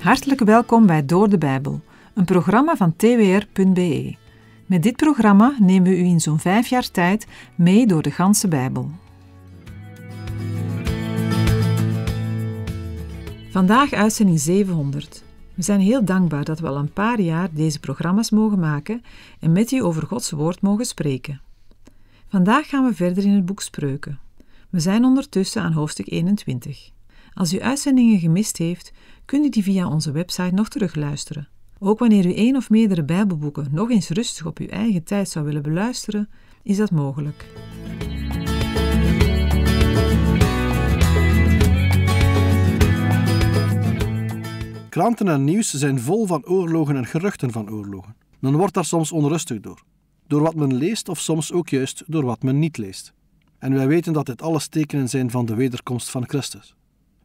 Hartelijk welkom bij Door de Bijbel, een programma van twr.be. Met dit programma nemen we u in zo'n vijf jaar tijd mee door de ganse Bijbel. Vandaag uitzending 700. We zijn heel dankbaar dat we al een paar jaar deze programma's mogen maken en met u over Gods woord mogen spreken. Vandaag gaan we verder in het boek Spreuken. We zijn ondertussen aan hoofdstuk 21. Als u uitzendingen gemist heeft, kunt u die via onze website nog terugluisteren. Ook wanneer u één of meerdere Bijbelboeken nog eens rustig op uw eigen tijd zou willen beluisteren, is dat mogelijk. Kranten en nieuws zijn vol van oorlogen en geruchten van oorlogen. Men wordt daar soms onrustig door. Door wat men leest of soms ook juist door wat men niet leest. En wij weten dat dit alles tekenen zijn van de wederkomst van Christus.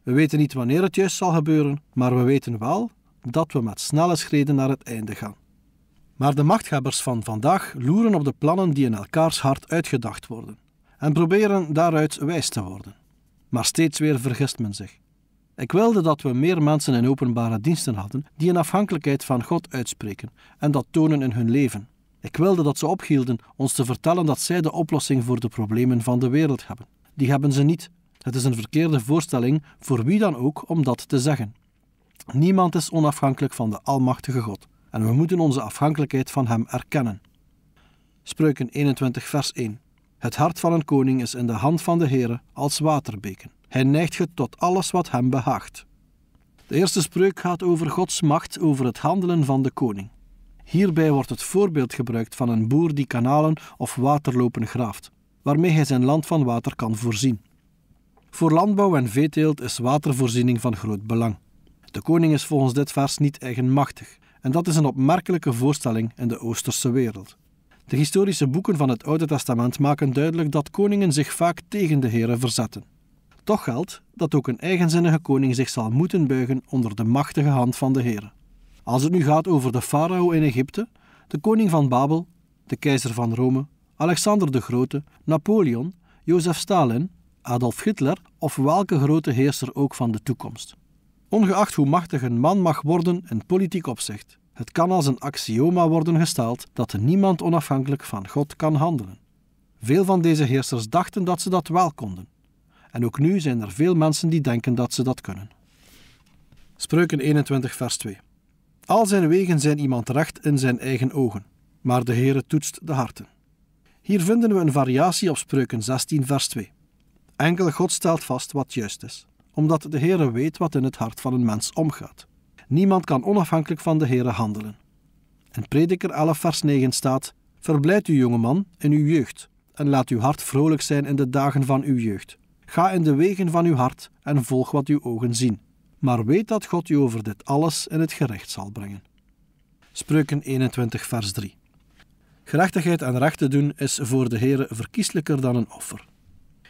We weten niet wanneer het juist zal gebeuren, maar we weten wel dat we met snelle schreden naar het einde gaan. Maar de machthebbers van vandaag loeren op de plannen die in elkaars hart uitgedacht worden en proberen daaruit wijs te worden. Maar steeds weer vergist men zich. Ik wilde dat we meer mensen in openbare diensten hadden die een afhankelijkheid van God uitspreken en dat tonen in hun leven. Ik wilde dat ze ophielden ons te vertellen dat zij de oplossing voor de problemen van de wereld hebben. Die hebben ze niet, het is een verkeerde voorstelling voor wie dan ook om dat te zeggen. Niemand is onafhankelijk van de Almachtige God en we moeten onze afhankelijkheid van Hem erkennen. Spreuken 21, vers 1. Het hart van een koning is in de hand van de Heere als waterbeken. Hij neigt het tot alles wat hem behaagt. De eerste spreuk gaat over Gods macht over het handelen van de koning. Hierbij wordt het voorbeeld gebruikt van een boer die kanalen of waterlopen graaft, waarmee hij zijn land van water kan voorzien. Voor landbouw en veeteelt is watervoorziening van groot belang. De koning is volgens dit vers niet eigenmachtig. En dat is een opmerkelijke voorstelling in de Oosterse wereld. De historische boeken van het Oude Testament maken duidelijk dat koningen zich vaak tegen de heren verzetten. Toch geldt dat ook een eigenzinnige koning zich zal moeten buigen onder de machtige hand van de heren. Als het nu gaat over de farao in Egypte, de koning van Babel, de keizer van Rome, Alexander de Grote, Napoleon, Jozef Stalin, Adolf Hitler of welke grote heerser ook van de toekomst. Ongeacht hoe machtig een man mag worden in politiek opzicht, het kan als een axioma worden gesteld dat niemand onafhankelijk van God kan handelen. Veel van deze heersers dachten dat ze dat wel konden. En ook nu zijn er veel mensen die denken dat ze dat kunnen. Spreuken 21, vers 2. Al zijn wegen zijn iemand recht in zijn eigen ogen, maar de Heere toetst de harten. Hier vinden we een variatie op Spreuken 16, vers 2. Enkel God stelt vast wat juist is, omdat de Heere weet wat in het hart van een mens omgaat. Niemand kan onafhankelijk van de Heere handelen. In Prediker 11 vers 9 staat, Verblijd u jongeman in uw jeugd en laat uw hart vrolijk zijn in de dagen van uw jeugd. Ga in de wegen van uw hart en volg wat uw ogen zien. Maar weet dat God u over dit alles in het gerecht zal brengen. Spreuken 21 vers 3 Gerechtigheid en recht te doen is voor de Heere verkieslijker dan een offer.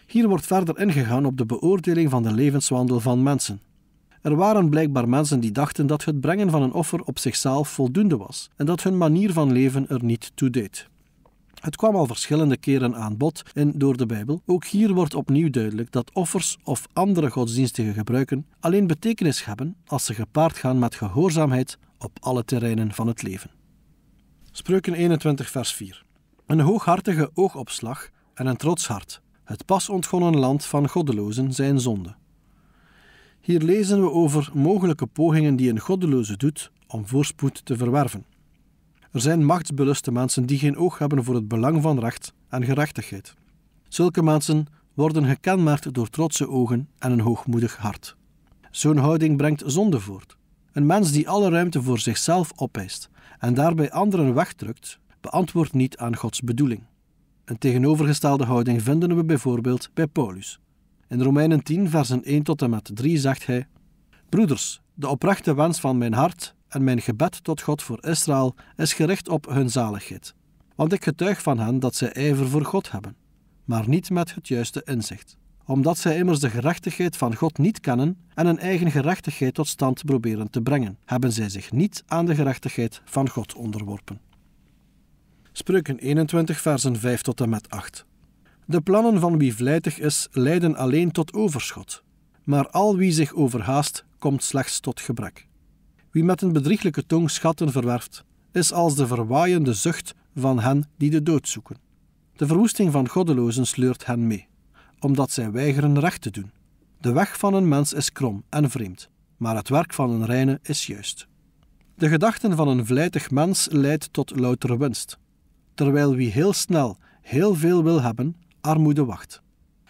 Hier wordt verder ingegaan op de beoordeling van de levenswandel van mensen. Er waren blijkbaar mensen die dachten dat het brengen van een offer op zichzelf voldoende was en dat hun manier van leven er niet toe deed. Het kwam al verschillende keren aan bod in door de Bijbel. Ook hier wordt opnieuw duidelijk dat offers of andere godsdienstige gebruiken alleen betekenis hebben als ze gepaard gaan met gehoorzaamheid op alle terreinen van het leven. Spreuken 21, vers 4. Een hooghartige oogopslag en een trots hart het pas ontgonnen land van goddelozen zijn zonde. Hier lezen we over mogelijke pogingen die een goddeloze doet om voorspoed te verwerven. Er zijn machtsbeluste mensen die geen oog hebben voor het belang van recht en gerechtigheid. Zulke mensen worden gekenmerkt door trotse ogen en een hoogmoedig hart. Zo'n houding brengt zonde voort. Een mens die alle ruimte voor zichzelf opeist en daarbij anderen wegdrukt, beantwoordt niet aan Gods bedoeling. Een tegenovergestelde houding vinden we bijvoorbeeld bij Paulus. In Romeinen 10, versen 1 tot en met 3 zegt hij: Broeders, de oprechte wens van mijn hart en mijn gebed tot God voor Israël is gericht op hun zaligheid. Want ik getuig van hen dat zij ijver voor God hebben, maar niet met het juiste inzicht. Omdat zij immers de gerechtigheid van God niet kennen en hun eigen gerechtigheid tot stand proberen te brengen, hebben zij zich niet aan de gerechtigheid van God onderworpen. Spreuken 21, versen 5 tot en met 8. De plannen van wie vlijtig is, leiden alleen tot overschot. Maar al wie zich overhaast, komt slechts tot gebrek. Wie met een bedrieglijke tong schatten verwerft, is als de verwaaiende zucht van hen die de dood zoeken. De verwoesting van goddelozen sleurt hen mee, omdat zij weigeren recht te doen. De weg van een mens is krom en vreemd, maar het werk van een reine is juist. De gedachten van een vlijtig mens leidt tot louter winst, terwijl wie heel snel heel veel wil hebben, armoede wacht.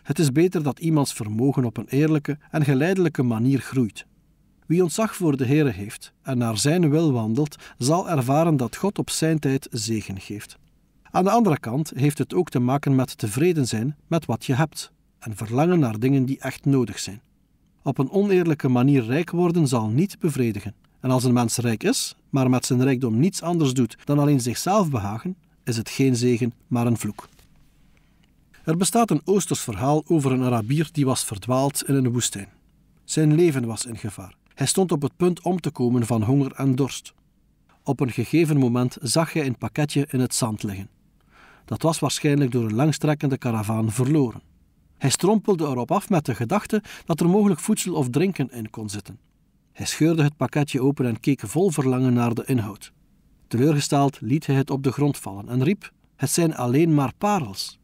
Het is beter dat iemands vermogen op een eerlijke en geleidelijke manier groeit. Wie ontzag voor de Heere heeft en naar zijn wil wandelt, zal ervaren dat God op zijn tijd zegen geeft. Aan de andere kant heeft het ook te maken met tevreden zijn met wat je hebt en verlangen naar dingen die echt nodig zijn. Op een oneerlijke manier rijk worden zal niet bevredigen. En als een mens rijk is, maar met zijn rijkdom niets anders doet dan alleen zichzelf behagen, is het geen zegen, maar een vloek. Er bestaat een Oosters verhaal over een Arabier die was verdwaald in een woestijn. Zijn leven was in gevaar. Hij stond op het punt om te komen van honger en dorst. Op een gegeven moment zag hij een pakketje in het zand liggen. Dat was waarschijnlijk door een langstrekkende karavaan verloren. Hij strompelde erop af met de gedachte dat er mogelijk voedsel of drinken in kon zitten. Hij scheurde het pakketje open en keek vol verlangen naar de inhoud. Teleurgesteld liet hij het op de grond vallen en riep: Het zijn alleen maar parels.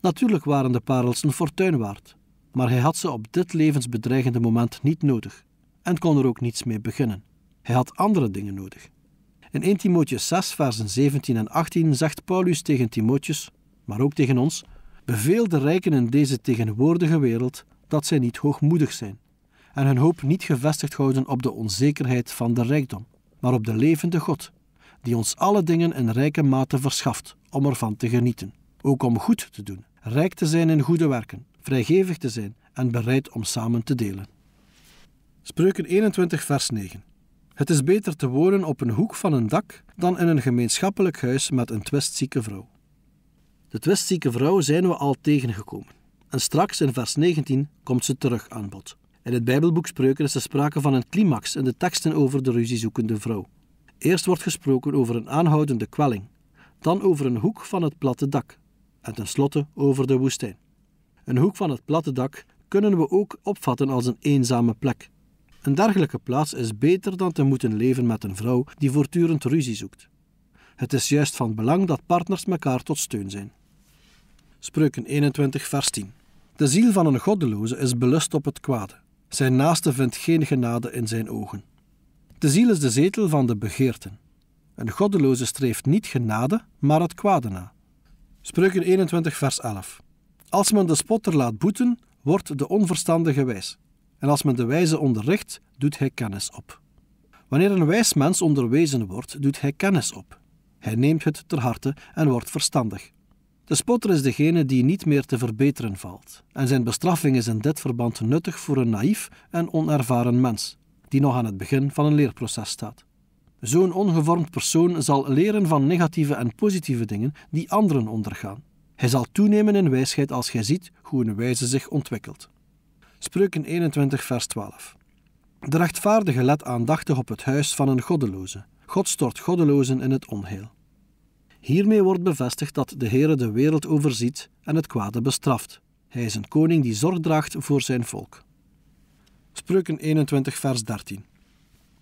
Natuurlijk waren de parels een fortuin waard, maar hij had ze op dit levensbedreigende moment niet nodig en kon er ook niets mee beginnen. Hij had andere dingen nodig. In 1 Timotheus 6, versen 17 en 18 zegt Paulus tegen Timotheus, maar ook tegen ons: Beveel de rijken in deze tegenwoordige wereld dat zij niet hoogmoedig zijn en hun hoop niet gevestigd houden op de onzekerheid van de rijkdom, maar op de levende God, die ons alle dingen in rijke mate verschaft, om ervan te genieten. Ook om goed te doen, rijk te zijn in goede werken, vrijgevig te zijn en bereid om samen te delen. Spreuken 21, vers 9. Het is beter te wonen op een hoek van een dak dan in een gemeenschappelijk huis met een twistzieke vrouw. De twistzieke vrouw zijn we al tegengekomen. En straks in vers 19 komt ze terug aan bod. In het Bijbelboek Spreuken is er sprake van een climax in de teksten over de ruziezoekende vrouw. Eerst wordt gesproken over een aanhoudende kwelling, dan over een hoek van het platte dak en tenslotte over de woestijn. Een hoek van het platte dak kunnen we ook opvatten als een eenzame plek. Een dergelijke plaats is beter dan te moeten leven met een vrouw die voortdurend ruzie zoekt. Het is juist van belang dat partners elkaar tot steun zijn. Spreuken 21, vers 10. De ziel van een goddeloze is belust op het kwade. Zijn naaste vindt geen genade in zijn ogen. De ziel is de zetel van de begeerten. Een goddeloze streeft niet genade, maar het kwade na. Spreuken 21, vers 11. Als men de spotter laat boeten, wordt de onverstandige wijs. En als men de wijze onderricht, doet hij kennis op. Wanneer een wijs mens onderwezen wordt, doet hij kennis op. Hij neemt het ter harte en wordt verstandig. De spotter is degene die niet meer te verbeteren valt, en zijn bestraffing is in dit verband nuttig voor een naïef en onervaren mens die nog aan het begin van een leerproces staat. Zo'n ongevormd persoon zal leren van negatieve en positieve dingen die anderen ondergaan. Hij zal toenemen in wijsheid als gij ziet hoe een wijze zich ontwikkelt. Spreuken 21, vers 12. De rechtvaardige let aandachtig op het huis van een goddeloze. God stort goddelozen in het onheil. Hiermee wordt bevestigd dat de Heere de wereld overziet en het kwade bestraft. Hij is een koning die zorg draagt voor zijn volk. Spreuken 21, vers 13.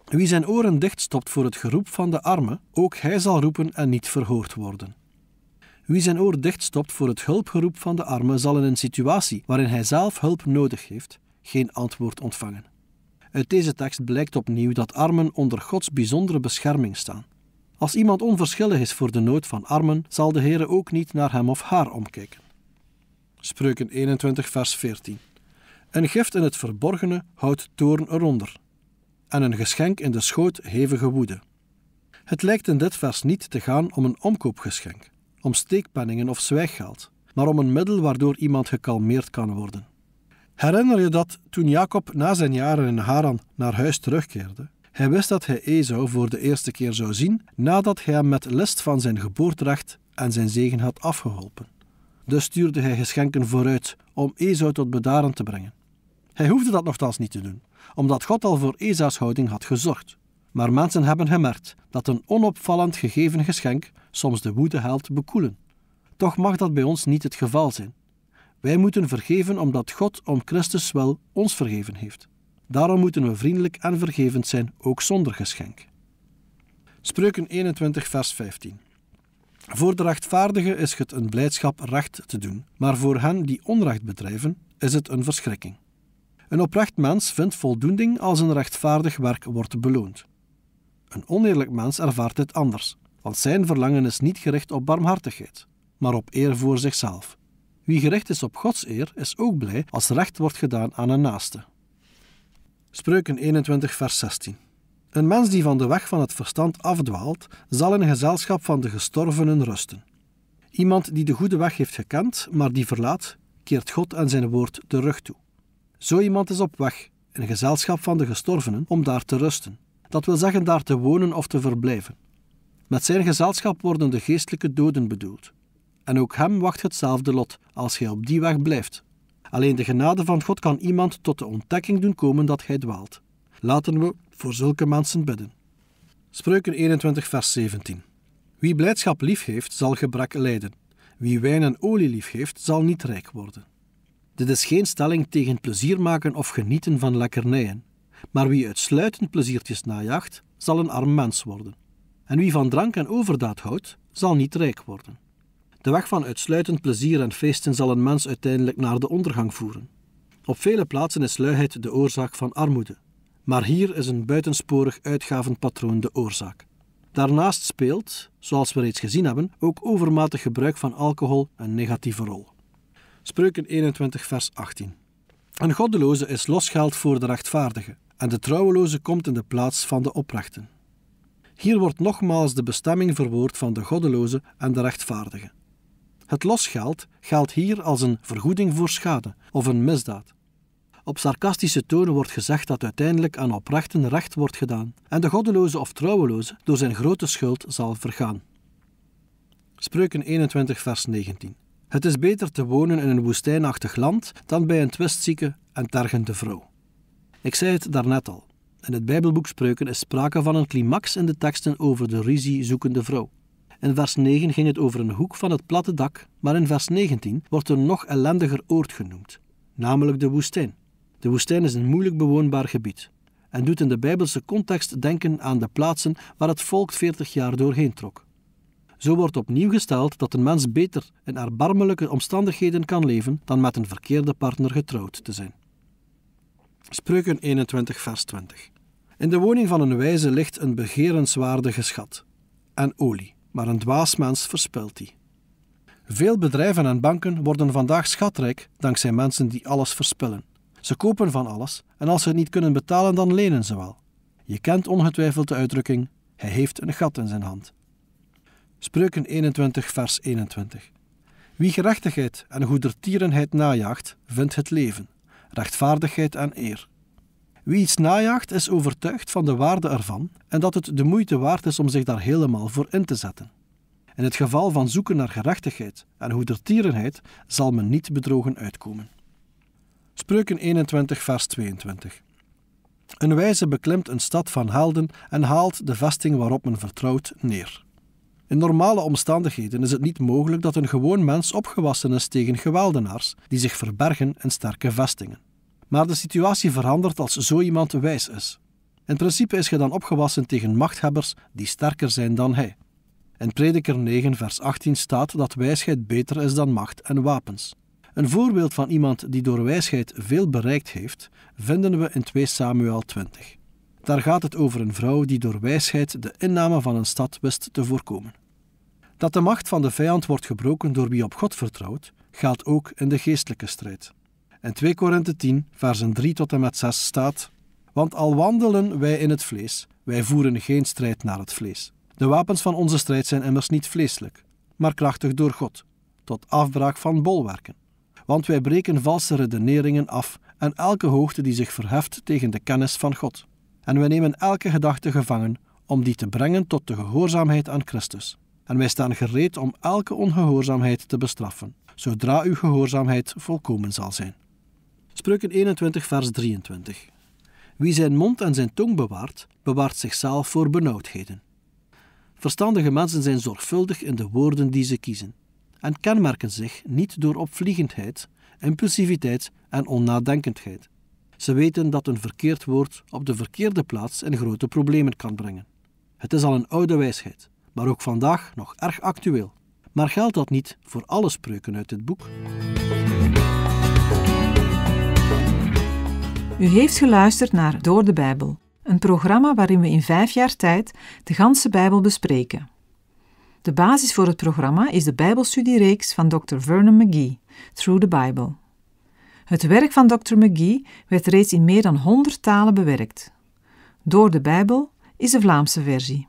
Wie zijn oren dichtstopt voor het geroep van de armen, ook hij zal roepen en niet verhoord worden. Wie zijn oor dichtstopt voor het hulpgeroep van de armen, zal in een situatie waarin hij zelf hulp nodig heeft, geen antwoord ontvangen. Uit deze tekst blijkt opnieuw dat armen onder Gods bijzondere bescherming staan. Als iemand onverschillig is voor de nood van armen, zal de Heer ook niet naar hem of haar omkijken. Spreuken 21, vers 14. Een gift in het verborgene houdt toorn eronder, en een geschenk in de schoot hevige woede. Het lijkt in dit vers niet te gaan om een omkoopgeschenk, om steekpenningen of zwijggeld, maar om een middel waardoor iemand gekalmeerd kan worden. Herinner je dat toen Jacob na zijn jaren in Haran naar huis terugkeerde, hij wist dat hij Esau voor de eerste keer zou zien nadat hij hem met list van zijn geboorterecht en zijn zegen had afgeholpen. Dus stuurde hij geschenken vooruit om Esau tot bedaren te brengen. Hij hoefde dat nogthans niet te doen, omdat God al voor Esa's houding had gezorgd. Maar mensen hebben gemerkt dat een onopvallend gegeven geschenk soms de woede helpt bekoelen. Toch mag dat bij ons niet het geval zijn. Wij moeten vergeven omdat God om Christus wel ons vergeven heeft. Daarom moeten we vriendelijk en vergevend zijn, ook zonder geschenk. Spreuken 21, vers 15. Voor de rechtvaardige is het een blijdschap recht te doen, maar voor hen die onrecht bedrijven is het een verschrikking. Een oprecht mens vindt voldoening als een rechtvaardig werk wordt beloond. Een oneerlijk mens ervaart dit anders, want zijn verlangen is niet gericht op barmhartigheid, maar op eer voor zichzelf. Wie gericht is op Gods eer, is ook blij als recht wordt gedaan aan een naaste. Spreuken 21, vers 16. Een mens die van de weg van het verstand afdwaalt, zal in gezelschap van de gestorvenen rusten. Iemand die de goede weg heeft gekend, maar die verlaat, keert God en zijn woord de rug toe. Zo iemand is op weg, in gezelschap van de gestorvenen, om daar te rusten. Dat wil zeggen daar te wonen of te verblijven. Met zijn gezelschap worden de geestelijke doden bedoeld. En ook hem wacht hetzelfde lot als hij op die weg blijft. Alleen de genade van God kan iemand tot de ontdekking doen komen dat hij dwaalt. Laten we voor zulke mensen bidden. Spreuken 21, vers 17. Wie blijdschap lief heeft, zal gebrek lijden. Wie wijn en olie lief heeft, zal niet rijk worden. Dit is geen stelling tegen plezier maken of genieten van lekkernijen. Maar wie uitsluitend pleziertjes najaagt, zal een arm mens worden. En wie van drank en overdaad houdt, zal niet rijk worden. De weg van uitsluitend plezier en feesten zal een mens uiteindelijk naar de ondergang voeren. Op vele plaatsen is luiheid de oorzaak van armoede. Maar hier is een buitensporig uitgavenpatroon de oorzaak. Daarnaast speelt, zoals we reeds gezien hebben, ook overmatig gebruik van alcohol een negatieve rol. Spreuken 21, vers 18. Een goddeloze is losgeld voor de rechtvaardige, en de trouweloze komt in de plaats van de oprechten. Hier wordt nogmaals de bestemming verwoord van de goddeloze en de rechtvaardige. Het losgeld geldt hier als een vergoeding voor schade of een misdaad. Op sarcastische tonen wordt gezegd dat uiteindelijk aan oprechten recht wordt gedaan en de goddeloze of trouweloze door zijn grote schuld zal vergaan. Spreuken 21, vers 19. Het is beter te wonen in een woestijnachtig land dan bij een twistzieke en tergende vrouw. Ik zei het daarnet al. In het Bijbelboek Spreuken is sprake van een climax in de teksten over de ruzie zoekende vrouw. In vers 9 ging het over een hoek van het platte dak, maar in vers 19 wordt er nog ellendiger oord genoemd, namelijk de woestijn. De woestijn is een moeilijk bewoonbaar gebied en doet in de Bijbelse context denken aan de plaatsen waar het volk 40 jaar doorheen trok. Zo wordt opnieuw gesteld dat een mens beter in erbarmelijke omstandigheden kan leven dan met een verkeerde partner getrouwd te zijn. Spreuken 21, vers 20. In de woning van een wijze ligt een begerenswaardige schat en olie, maar een dwaas mens verspilt die. Veel bedrijven en banken worden vandaag schatrijk dankzij mensen die alles verspillen. Ze kopen van alles en als ze het niet kunnen betalen, dan lenen ze wel. Je kent ongetwijfeld de uitdrukking: hij heeft een gat in zijn hand. Spreuken 21, vers 21. Wie gerechtigheid en goedertierenheid najaagt, vindt het leven, rechtvaardigheid en eer. Wie iets najaagt, is overtuigd van de waarde ervan en dat het de moeite waard is om zich daar helemaal voor in te zetten. In het geval van zoeken naar gerechtigheid en goedertierenheid zal men niet bedrogen uitkomen. Spreuken 21, vers 22. Een wijze beklimt een stad van helden en haalt de vesting waarop men vertrouwt neer. In normale omstandigheden is het niet mogelijk dat een gewoon mens opgewassen is tegen geweldenaars die zich verbergen in sterke vestingen. Maar de situatie verandert als zo iemand wijs is. In principe is je dan opgewassen tegen machthebbers die sterker zijn dan hij. In Prediker 9, vers 18 staat dat wijsheid beter is dan macht en wapens. Een voorbeeld van iemand die door wijsheid veel bereikt heeft, vinden we in 2 Samuel 20. Daar gaat het over een vrouw die door wijsheid de inname van een stad wist te voorkomen. Dat de macht van de vijand wordt gebroken door wie op God vertrouwt, geldt ook in de geestelijke strijd. In 2 Korinthe 10, versen 3 tot en met 6 staat: Want al wandelen wij in het vlees, wij voeren geen strijd naar het vlees. De wapens van onze strijd zijn immers niet vleeselijk, maar krachtig door God, tot afbraak van bolwerken. Want wij breken valse redeneringen af en elke hoogte die zich verheft tegen de kennis van God. En wij nemen elke gedachte gevangen om die te brengen tot de gehoorzaamheid aan Christus en wij staan gereed om elke ongehoorzaamheid te bestraffen, zodra uw gehoorzaamheid volkomen zal zijn. Spreuken 21, vers 23. Wie zijn mond en zijn tong bewaart, bewaart zichzelf voor benauwdheden. Verstandige mensen zijn zorgvuldig in de woorden die ze kiezen en kenmerken zich niet door opvliegendheid, impulsiviteit en onnadenkendheid. Ze weten dat een verkeerd woord op de verkeerde plaats in grote problemen kan brengen. Het is al een oude wijsheid maar ook vandaag nog erg actueel. Maar geldt dat niet voor alle spreuken uit dit boek? U heeft geluisterd naar Door de Bijbel, een programma waarin we in vijf jaar tijd de ganse Bijbel bespreken. De basis voor het programma is de Bijbelstudiereeks van Dr. Vernon McGee, Through the Bible. Het werk van Dr. McGee werd reeds in meer dan 100 talen bewerkt. Door de Bijbel is de Vlaamse versie.